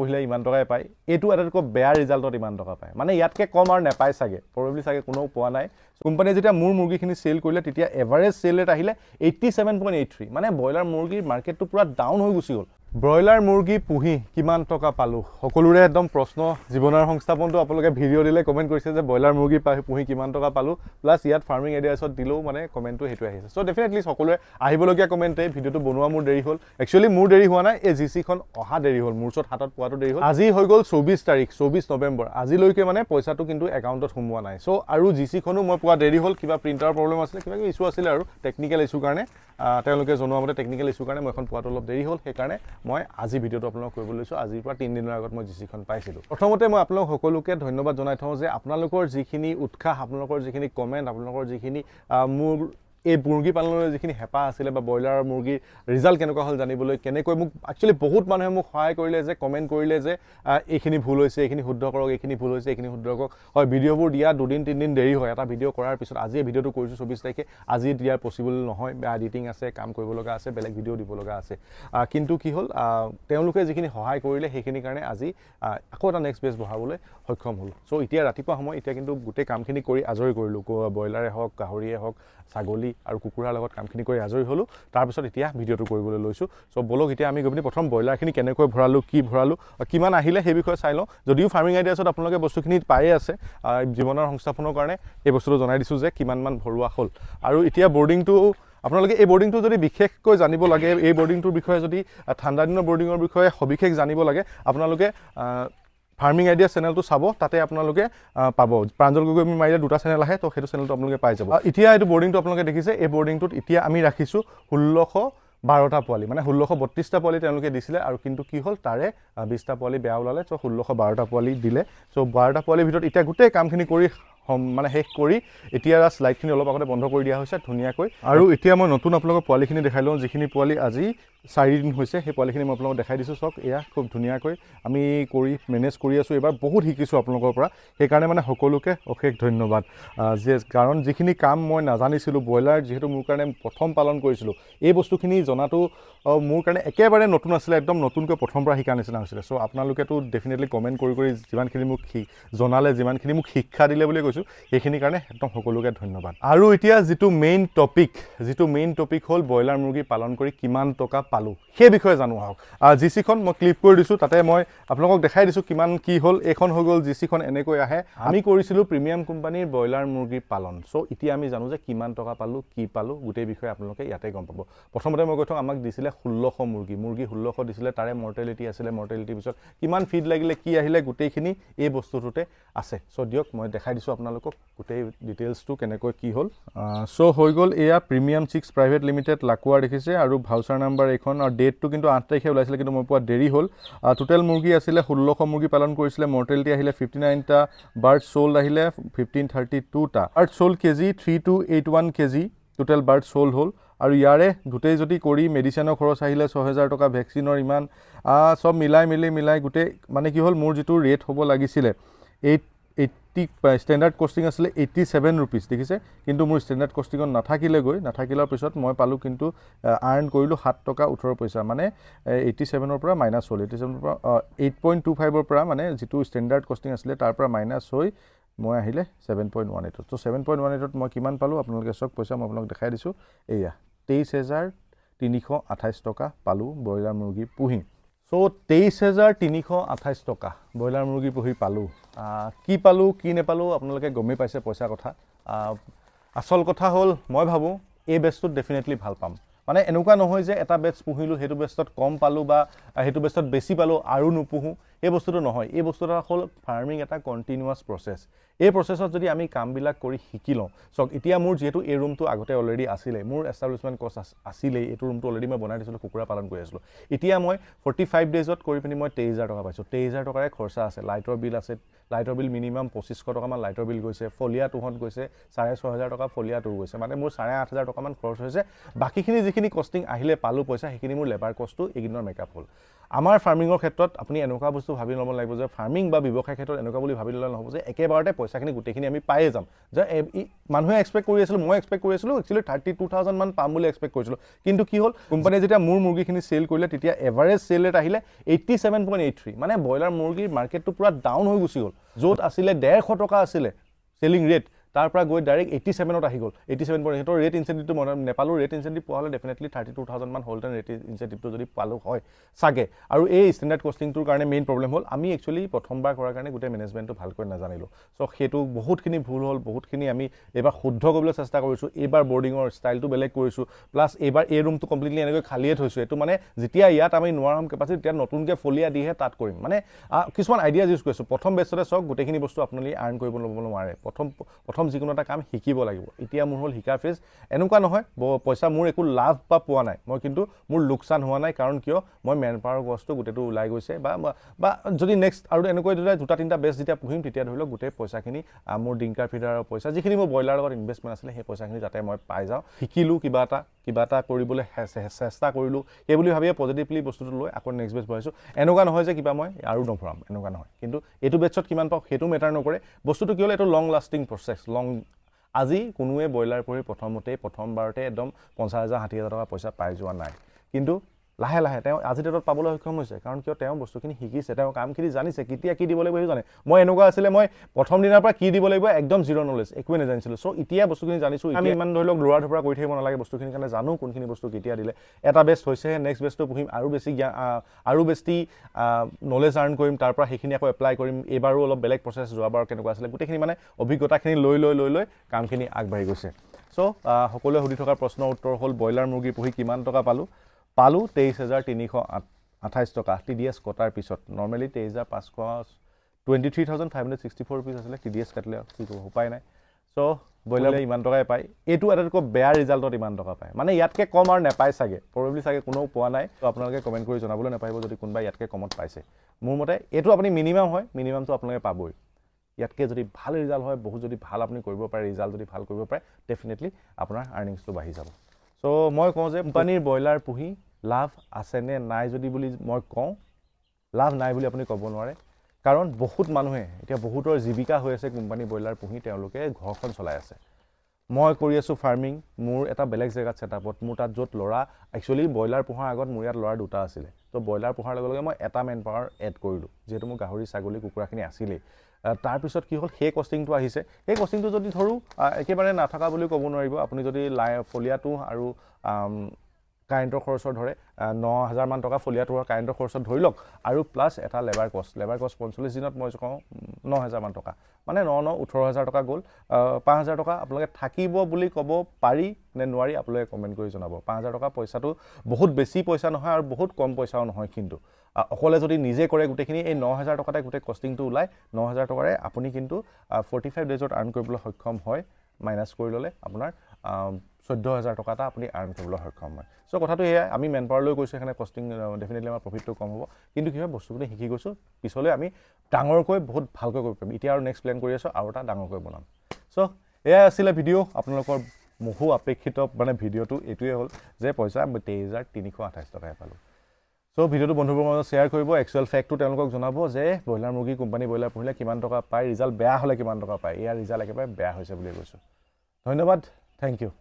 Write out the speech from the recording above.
পঢ়িলে ইমান টকাই পায় এইটো আটাইতকৈ বেয়া ৰিজাল্টত ইমান টকা পায় মানে ইয়াতকৈ কম আৰু নাপায় চাগে প্ৰবেবলি চাগে কোনেও পোৱা নাই কোম্পানীয়ে যেতিয়া মোৰ মুৰ্গীখিনি চেল কৰিলে তেতিয়া এভাৰেজ ছেল ৰেট আহিলে eighty seven point eight three মানে ব্ৰইলাৰ মুৰ্গীৰ মাৰ্কেটটো পূৰা ডাউন হৈ গুচি গ'ল ব্ৰইলাৰ মুৰ্গী পুহি কিমান টকা পালোঁ সকলোৰে একদম প্ৰশ্ন জীৱনৰ সংস্থাপনটো আপোনালোকে ভিডিঅ' দিলে কমেণ্ট কৰিছে যে ব্ৰইলাৰ মুৰ্গী পুহি কিমান টকা পালোঁ প্লাছ ইয়াত ফাৰ্মিং এডিয়াছত দিলেও মানে কমেণ্টটো সেইটোৱে আহিছে চ' ডেফিনেটলি সকলোৱে আহিবলগীয়া কমেণ্টেই ভিডিঅ'টো বনোৱা মোৰ দেৰি হ'ল একচুৱেলি মোৰ দেৰি হোৱা নাই এই জি চিখন অহা দেৰি হ'ল মোৰ ওচৰত হাতত পোৱাটো দেৰি হ'ল আজি হৈ গ'ল চৌবিছ তাৰিখ চৌবিছ নৱেম্বৰ আজিলৈকে মানে পইচাটো কিন্তু একাউণ্টত সোমোৱা নাই চ' আৰু জি চিখনো মই পোৱা দেৰি হ'ল কিবা প্ৰিণ্টাৰৰ প্ৰব্লেম আছিলে কিবা কিবি ইছ্যু আছিলে আৰু টেকনিকেল ইছ্যুৰ কাৰণে তেওঁলোকে জনোৱা মতে টেকনিকেল ইছ্যুৰ কাৰণে মই এখন পোৱাটো অলপ দেৰি হ'ল সেইকাৰণে মই আজি ভিডিঅ'টো আপোনালোকক কৰিব লৈছোঁ আজিৰ পৰা তিনিদিনৰ আগত মই জিচিখন পাইছিলোঁ প্ৰথমতে মই আপোনালোক সকলোকে ধন্যবাদ জনাই থওঁ যে আপোনালোকৰ যিখিনি উৎসাহ আপোনালোকৰ যিখিনি কমেণ্ট আপোনালোকৰ যিখিনি মোৰ এই মুৰ্গী পালনৰ যিখিনি হেঁপাহ আছিলে বা ব্ৰইলাৰ মুৰ্গীৰ ৰিজাল্ট কেনেকুৱা হ'ল জানিবলৈ কেনেকৈ মোক একচুৱেলি বহুত মানুহে মোক সহায় কৰিলে যে কমেণ্ট কৰিলে যে এইখিনি ভুল হৈছে এইখিনি শুদ্ধ কৰক এইখিনি ভুল হৈছে এইখিনি শুদ্ধ কৰক হয় ভিডিঅ'বোৰ দিয়া দুদিন তিনিদিন দেৰি হয় এটা ভিডিঅ' কৰাৰ পিছত আজিয়ে ভিডিঅ'টো কৰিছোঁ চৌব্বিছ তাৰিখে আজি দিয়াৰ পচিবল নহয় বা এডিটিং আছে কাম কৰিব লগা আছে বেলেগ ভিডিঅ' দিব লগা আছে কিন্তু কি হ'ল তেওঁলোকে যিখিনি সহায় কৰিলে সেইখিনিৰ কাৰণে আজি আকৌ এটা নেক্সট বেজ বঢ়াবলৈ সক্ষম হ'ল চ' এতিয়া ৰাতিপুৱা সময় এতিয়া কিন্তু গোটেই কামখিনি কৰি আজৰি কৰিলোঁ ব্ৰইলাৰে হওক গাহৰিয়ে হওক ছাগলী আৰু কুকুৰাৰ লগত কামখিনি কৰি আজৰি হ'লোঁ তাৰপিছত এতিয়া ভিডিঅ'টো কৰিবলৈ লৈছোঁ চ' ব'লক এতিয়া আমি গৈ পিনি প্ৰথম ব্ৰইলাৰখিনি কেনেকৈ ভৰালোঁ কি ভৰালোঁ কিমান আহিলে সেই বিষয়ে চাই লওঁ যদিও ফাৰ্মিং আইডিয়াছত আপোনালোকে বস্তুখিনি পায়েই আছে জীৱনৰ সংস্থাপনৰ কাৰণে এই বস্তুটো জনাই দিছোঁ যে কিমানমান ভৰোৱা হ'ল আৰু এতিয়া বৰ্ডিংটো আপোনালোকে এই বৰ্ডিংটো যদি বিশেষকৈ জানিব লাগে এই বৰ্ডিংটোৰ বিষয়ে যদি ঠাণ্ডা দিনৰ বৰ্ডিঙৰ বিষয়ে সবিশেষ জানিব লাগে আপোনালোকে ফাৰ্মিং আইডিয়া চেনেলটো চাব তাতে আপোনালোকে পাব প্ৰাঞ্জল গগৈ আমি মাৰিলে দুটা চেনেল আহে তো সেইটো চেনেলটো আপোনালোকে পাই যাব এতিয়া এইটো বৰ্ডিংটো আপোনালোকে দেখিছে এই বৰ্ডিংটোত এতিয়া আমি ৰাখিছোঁ ষোল্লশ বাৰটা পোৱালি মানে ষোল্লশ বত্ৰিছটা পোৱালি তেওঁলোকে দিছিলে আৰু কিন্তু কি হ'ল তাৰে বিছটা পোৱালি বেয়া ওলালে চ' ষোল্লশ বাৰটা পোৱালি দিলে চ' বাৰটা পোৱালিৰ ভিতৰত এতিয়া গোটেই কামখিনি কৰি মানে শেষ কৰি এতিয়া ৰাছ লাইটখিনি অলপ আগতে বন্ধ কৰি দিয়া হৈছে ধুনীয়াকৈ আৰু এতিয়া মই নতুন আপোনালোকক পোৱালিখিনি দেখাই লওঁ যিখিনি পোৱালি আজি চাৰিদিন হৈছে সেই পোৱালিখিনি মই আপোনালোকক দেখাই দিছোঁ চাওক এয়া খুব ধুনীয়াকৈ আমি কৰি মেনেজ কৰি আছোঁ এইবাৰ বহুত শিকিছোঁ আপোনালোকৰ পৰা সেইকাৰণে মানে সকলোকে অশেষ ধন্যবাদ যে কাৰণ যিখিনি কাম মই নাজানিছিলোঁ ব্ৰইলাৰ যিহেতু মোৰ কাৰণে প্ৰথম পালন কৰিছিলোঁ এই বস্তুখিনি জনাটো মোৰ কাৰণে একেবাৰে নতুন আছিলে একদম নতুনকৈ প্ৰথম পৰা শিকাৰ নিচিনা হৈছিলে চ' আপোনালোকেতো ডেফিনেটলি কমেণ্ট কৰি কৰি যিমানখিনি মোক শি জনালে যিমানখিনি মোক শিক্ষা দিলে বুলি কৈছোঁ সেইখিনিৰ কাৰণে একদম সকলোকে ধন্যবাদ আৰু এতিয়া যিটো মেইন টপিক যিটো মেইন টপিক হ'ল ব্ৰইলাৰ মুৰ্গী পালন কৰি কিমান টকা পালোঁ সেই বিষয়ে জানো আহক জি চিখন মই ক্লিপ কৰি দিছোঁ তাতে মই আপোনালোকক দেখাই দিছোঁ কিমান কি হ'ল এইখন হৈ গ'ল জি চিখন এনেকৈ আহে আমি কৰিছিলোঁ প্ৰিমিয়াম কোম্পানীৰ ব্ৰইলাৰ মুৰ্গী পালন চ' এতিয়া আমি জানো যে কিমান টকা পালোঁ কি পালোঁ গোটেই বিষয়ে আপোনালোকে ইয়াতে গম পাব প্ৰথমতে মই কৈ থওঁ আমাক দিছিলে ষোল্লশ মুৰ্গী মুৰ্গী ষোল্লশ দিছিলে তাৰে মৰ্টেলিটি আছিলে মৰ্টেলিটিৰ পিছত কিমান ফিড লাগিলে কি আহিলে গোটেইখিনি এই বস্তুটোতে আছে চ' দিয়ক মই দেখাই দিছোঁ আপোনালোকক গোটেই ডিটেইলছটো কেনেকৈ কি হ'ল চ' হৈ গ'ল এয়া প্ৰিমিয়াম ছিক্স প্ৰাইভেট লিমিটেড লাকুৱা দেখিছে আৰু ভাউচাৰ নাম্বাৰ এইখন আৰু ডেটটো কিন্তু আঠ তাৰিখে ওলাইছিলে কিন্তু মই পোৱা দেৰি হ'ল টোটেল মুৰ্গী আছিলে ষোল্লশ মুৰ্গী পালন কৰিছিলে মৰ্টেলিটি আহিলে ফিফটি নাইনটা বাৰ্ড চ'ল্ড আহিলে ফিফটিন থাৰ্টি টুটা bird sold kg three two eight one kg জি টোটেল বাৰ্ড চ'ল্ড হ'ল আৰু ইয়াৰে গোটেই যদি কৰি মেডিচিনৰ খৰচ আহিলে ছহেজাৰ টকা ভেকচিনৰ ইমান চব মিলাই মিলি মিলাই গোটেই মানে কি হ'ল মোৰ যিটো ৰেট হ'ব লাগিছিলে এইট এইটি ষ্টেণ্ডাৰ্ড কষ্টিং আছিলে এইটি ছেভেন ৰুপিজ দেখিছে কিন্তু মোৰ ষ্টেণ্ডাৰ্ড কষ্টিঙত নাথাকিলেগৈ নাথাকিলাৰ পিছত মই পালোঁ কিন্তু আৰ্ণ কৰিলোঁ সাত টকা ওঠৰ পইচা মানে এইটি ছেভেনৰ পৰা মাইনাছ হ'ল এইটি ছেভেনৰ পৰা এইট পইণ্ট টু ফাইভৰ পৰা মানে যিটো ষ্টেণ্ডাৰ্ড কষ্টিং আছিলে তাৰ পৰা মাইনাছ হৈ মই আহিলে ছেভেন পইণ্ট ওৱান এইটত চ' ছেভেন পইণ্ট ওৱান এইটত মই কিমান পালোঁ আপোনালোকে চব পইচা মই আপোনাক দেখাই দিছোঁ এয়া তেইছ হেজাৰ তিনিশ আঠাইছ টকা পালোঁ ব্ৰইলাৰ মুৰ্গী পুহি চ' তেইছ হেজাৰ তিনিশ আঠাইছ টকা ব্ৰইলাৰ মুৰ্গী পুহি পালোঁ কি পালোঁ কি নেপালোঁ আপোনালোকে গমেই পাইছে পইচাৰ কথা আচল কথা হ'ল মই ভাবোঁ এই বেটছটোত ডেফিনেটলি ভাল পাম মানে এনেকুৱা নহয় যে এটা বেটছ পুহিলোঁ সেইটো বেটছত কম পালোঁ বা সেইটো বেচত বেছি পালোঁ আৰু নুপুহোঁ এই বস্তুটো নহয় এই বস্তু এটা হ'ল ফাৰ্মিং এটা কণ্টিনিউৱাছ প্ৰচেছ এই প্ৰচেছত যদি আমি কামবিলাক কৰি শিকি লওঁ চাওক এতিয়া মোৰ যিহেতু এই ৰুমটো আগতে অলৰেডি আছিলে মোৰ এষ্টাব্লিছমেণ্ট কষ্ট আছিলেই এইটো ৰুমটো অলৰেডি মই বনাই দিছিলোঁ কুকুৰা পালন কৰি আছিলোঁ এতিয়া মই ফৰ্টি ফাইভ ডেজত কৰি পিনি মই তেইছ হাজাৰ টকা পাইছোঁ তেইছ হাজাৰ টকাৰে খৰচা আছে লাইটৰ বিল আছে লাইটৰ বিল মিনিমাম পঁচিছশ টকামান লাইটৰ বিল গৈছে ফলিয়া টুহত গৈছে চাৰে ছয় টকা ফলিয়া টু গৈছে মানে মোৰ চাৰে আঠ হাজাৰ টকামান খৰচ হৈছে বাকীখিনি যিখিনি কষ্টিং আহিলে পালোঁ পইচা সেইখিনি মোৰ লেবাৰ কষ্টটো এইকেইদিনৰ মেকআপ হ'ল আমাৰ ফাৰ্মিঙৰ ক্ষেত্ৰত আপুনি এনেকুৱা বস্তু ভাবি ল'ব লাগিব যে ফাৰ্মিং বা ব্যৱসায় ক্ষেত্ৰত এনেকুৱা বুলি ভাবি ল'লে নহ'ব যে একেবাৰতে পইচাখিনি গোটেইখিনি আমি পায়েই যাম যে মানুহে এক্সপেক্ট কৰি আছিলোঁ মই এক্সপেক্ট কৰি আছিলোঁ একচুৱেলি থাৰ্টি টু থাউজেণ্ডমান পাম বুলি এক্সপেক্ট কৰিছিলোঁ কিন্তু কি হ'ল কোম্পানীয়ে যেতিয়া মোৰ মুৰ্গীখিনি চেল কৰিলে তেতিয়া এভাৰেজ চেল ৰেট আহিলে eighty seven point eight three মানে ব্ৰইলাৰ মুৰ্গীৰ মাৰ্কেটটো পূৰা ডাউন হৈ গুচি গ'ল য'ত আছিলে ডেৰশ টকা আছিলে চেলিং ৰেট তাৰ পৰা গৈ ডাইৰেক্ট এইটি ছেভেনত আহি গ'ল এইটি ছেভেন পইণ্ট সিহঁতৰ ৰেট ইঞ্চেণ্টিভটো মই নেপালৰ ৰেট ইঞ্চেণ্টিভ পোৱা হ'লে ডেফিনেটলি থাৰ্টি টু থাউজেণ্ডমান হ'লহেঁতেন ৰেট ইঞ্চেণ্টিভটো যদি পালোঁ হয় চাগে আৰু এই ষ্টেণ্ডাৰ্ড কষ্টিংটোৰ কাৰণে মেইন প্ৰব্লেম হ'ল আমি একচুৱেলি প্ৰথমবাৰ কৰাৰ কাৰণে গোটেই মেনেজমেণ্টটো ভালকৈ নাজানিলোঁ চ' সেইটো বহুতখিনি ভুল হ'ল বহুতখিনি আমি এইবাৰ শুদ্ধ কৰিবলৈ চেষ্টা কৰিছোঁ এইবাৰ বৰ্ডিঙৰ ষ্টাইলটো বেলেগ কৰিছোঁ প্লাছ এইবাৰ এই ৰুমটো কমপ্লিটলি এনেকৈ খালিয়ে থৈছোঁ এইটো মানে যেতিয়া ইয়াত আমি নোৱাৰা কেপাচিটি তেতিয়া নতুনকৈ ফলিয়া দিহে তাত কৰিম মানে কিছুমান আইডিয়াজ ইউজ কৰিছোঁ প্ৰথম বেচতে চাওক গোটেইখিনি বস্তু আপোনালোকে আৰ্ণ কৰিব ল'ব নোৱাৰে প্ৰথম প্ৰথম প্ৰথম যিকোনো এটা কাম শিকিব লাগিব এতিয়া মোৰ হ'ল শিকাৰ ফেজ এনেকুৱা নহয় পইচা মোৰ একো লাভ বা পোৱা নাই মই কিন্তু মোৰ লোকচান হোৱা নাই কাৰণ কিয় মই মেন পাৱাৰৰ বস্তু গোটেইটো ওলাই গৈছে বা বা যদি নেক্সট আৰু এনেকৈ যদি দুটা তিনিটা বেষ্ট যেতিয়া পুহিম তেতিয়া ধৰি লওক গোটেই পইচাখিনি মোৰ ডিংকাৰ ফিডাৰৰ পইচা যিখিনি মোৰ ব্ৰইলাৰৰ লগত ইনভেষ্টমেণ্ট আছিলে সেই পইচাখিনি যাতে মই পাই যাওঁ শিকিলোঁ কিবা এটা কিবা এটা কৰিবলৈ চেষ্টা কৰিলোঁ সেইবুলি ভাবিয়ে পজিটিভলি বস্তুটো লৈ আকৌ নেক্সট বেষ্ট ভৰাইছোঁ এনেকুৱা নহয় যে কিবা মই আৰু নভৰাম এনেকুৱা নহয় কিন্তু এইটো বেটছত কিমান পাওঁ সেইটো মেটাৰ নকৰে বস্তুটো কি হ'ল এইটো লং লাষ্টিং প্ৰচেছ লং আজি কোনোৱে ব্ৰইলাৰ পুহি প্ৰথমতেই প্ৰথমবাৰতে একদম পঞ্চাছ হাজাৰ ষাঠি হাজাৰ টকা পইচা পাই যোৱা নাই কিন্তু লাহে লাহে তেওঁ আজিৰ ডেটত পাবলৈ সক্ষম হৈছে কাৰণ কিয় তেওঁ বস্তুখিনি শিকিছে তেওঁ কামখিনি জানিছে কেতিয়া কি দিব লাগিব সেইটো জানে মই এনেকুৱা আছিলে মই প্ৰথম দিনাৰ পৰা কি দিব লাগিব একদম জিৰ' নলেজ একোৱে নাজানিছিলোঁ চ' এতিয়া বস্তুখিনি জানিছোঁ আমি ইমান ধৰি লওক লৰা ধৰা কৰি থাকিব নালাগে বস্তুখিনিৰ কাৰণে জানো কোনখিনি বস্তু কেতিয়া দিলে এটা বেষ্ট হৈছে নেক্সট বেষ্টটো পুহিম আৰু বেছি জ্ঞান আৰু বেছি নলেজ আৰ্ণ কৰিম তাৰপৰা সেইখিনি আকৌ এপ্লাই কৰিম এইবাৰো অলপ বেলেগ প্ৰচেছ যোৱাবাৰ কেনেকুৱা আছিলে গোটেইখিনি মানে অভিজ্ঞতাখিনি লৈ লৈ লৈ লৈ কামখিনি আগবাঢ়ি গৈছে চ' সকলোৱে সুধি থকা প্ৰশ্নৰ উত্তৰ হ'ল ব্ৰইলাৰ মুৰ্গী পুহি কিমান টকা পালোঁ পালোঁ তেইছ হাজাৰ তিনিশ আঠ আঠাইছ টকা টি ডি এছ কটাৰ পিছত নৰ্মেলি তেইছ হাজাৰ পাঁচশ twenty three thousand five hundred sixty four rupees আছিলে টি ডি এছ কাটিলে কি ক'ব উপায় নাই চ' ব্ৰইলাৰ ইমান টকাই পায় এইটো আটাইতকৈ বেয়া ৰিজাল্টত ইমান টকা পায় মানে ইয়াতকৈ কম আৰু নাপায় চাগে প্ৰব্লেম চাগে কোনেও পোৱা নাই ত' আপোনালোকে কমেণ্ট কৰি জনাবলৈ নাপাৰিব যদি কোনোবাই ইয়াতকৈ কমত পাইছে মোৰ মতে এইটো আপুনি মিনিমাম হয় মিনিমামটো আপোনালোকে পাবই ইয়াতকৈ যদি ভাল ৰিজাল্ট হয় বহুত যদি ভাল আপুনি কৰিব পাৰে ৰিজাল্ট যদি ভাল কৰিব পাৰে ডেফিনেটলি আপোনাৰ আৰ্ণিংছটো বাঢ়ি যাব চ' মই কওঁ যে কোম্পানীৰ ব্ৰইলাৰ পুহি লাভ আছেনে নাই যদি বুলি মই কওঁ লাভ নাই বুলি আপুনি ক'ব নোৱাৰে কাৰণ বহুত মানুহে এতিয়া বহুতৰ জীৱিকা হৈ আছে কোম্পানী ব্ৰইলাৰ পুহি তেওঁলোকে ঘৰখন চলাই আছে মই কৰি আছোঁ ফাৰ্মিং মোৰ এটা বেলেগ জেগাত চেটআপত মোৰ তাত য'ত ল'ৰা একচুৱেলি ব্ৰইলাৰ পোহাৰ আগত মোৰ ইয়াত ল'ৰা দুটা আছিলে ত' ব্ৰইলাৰ পোহাৰ লগে লগে মই এটা মেন পাৱাৰ এড কৰিলোঁ যিহেতু মোৰ গাহৰি ছাগলী কুকুৰাখিনি আছিলেই তাৰপিছত কি হ'ল সেই কষ্টিংটো আহিছে সেই কষ্টিংটো যদি ধৰোঁ একেবাৰে নাথাকা বুলি ক'ব নোৱাৰিব আপুনি যদি লাই ফলীয়াটো আৰু কাৰেণ্টৰ খৰচৰ ধৰে ন হাজাৰমান টকা ফলিয়া টুৰৰ কাৰেণ্টৰ খৰচত ধৰি লওক আৰু প্লাছ এটা লেবাৰ কষ্ট লেবাৰ কষ্ট পঞ্চল্লিছ দিনত মই কওঁ ন হাজাৰমান টকা মানে ন ন ওঠৰ হাজাৰ টকা গ'ল পাঁচ হাজাৰ টকা আপোনালোকে থাকিব বুলি ক'ব পাৰি নে নোৱাৰি আপোনালোকে কমেণ্ট কৰি জনাব পাঁচ হাজাৰ টকা পইচাটো বহুত বেছি পইচা নহয় আৰু বহুত কম পইচাও নহয় কিন্তু অকলে যদি নিজে কৰে গোটেইখিনি এই ন হাজাৰ টকাতে গোটেই কষ্টিংটো ওলায় ন হাজাৰ টকাৰে আপুনি কিন্তু ফৰ্টি ফাইভ ডেজত আৰ্ণ কৰিবলৈ সক্ষম হয় মাইনাছ কৰি ল'লে আপোনাৰ চৈধ্য হাজাৰ টকা এটা আপুনি আৰ্ণ কৰিবলৈ সক্ষম হয় চ' কথাটো সেয়াই আমি মেন পাৱাৰলৈ গৈছোঁ সেইকাৰণে কষ্টিং ডেফিনেটলি আমাৰ প্ৰফিটটো কম হ'ব কিন্তু কি হয় বস্তুখিনি শিকি গৈছোঁ পিছলৈ আমি ডাঙৰকৈ বহুত ভালকৈ কৰিব পাৰিম এতিয়া আৰু নেক্সট প্লেন কৰি আছোঁ আৰু এটা ডাঙৰকৈ বনাম চ' এয়াই আছিলে ভিডিঅ' আপোনালোকৰ মহু আপেক্ষিত মানে ভিডিঅ'টো এইটোৱে হ'ল যে পইচা তেইছ হাজাৰ তিনিশ আঠাইছ টকাই পালোঁ চ' ভিডিঅ'টো বন্ধুবৰ্গৰ মাজত শ্বেয়াৰ কৰিব একচুৱেল ফেক্টটো তেওঁলোকক জনাব যে ব্ৰইলাৰ মুৰ্গী কোম্পানী ব্ৰইলাৰ পুহিলে কিমান টকা পায় ৰিজাল্ট বেয়া হ'লে কিমান টকা পায় এয়া ৰিজাল্ট একেবাৰে বেয়া হৈছে বুলি কৈছোঁ ধন্যবাদ Thank you.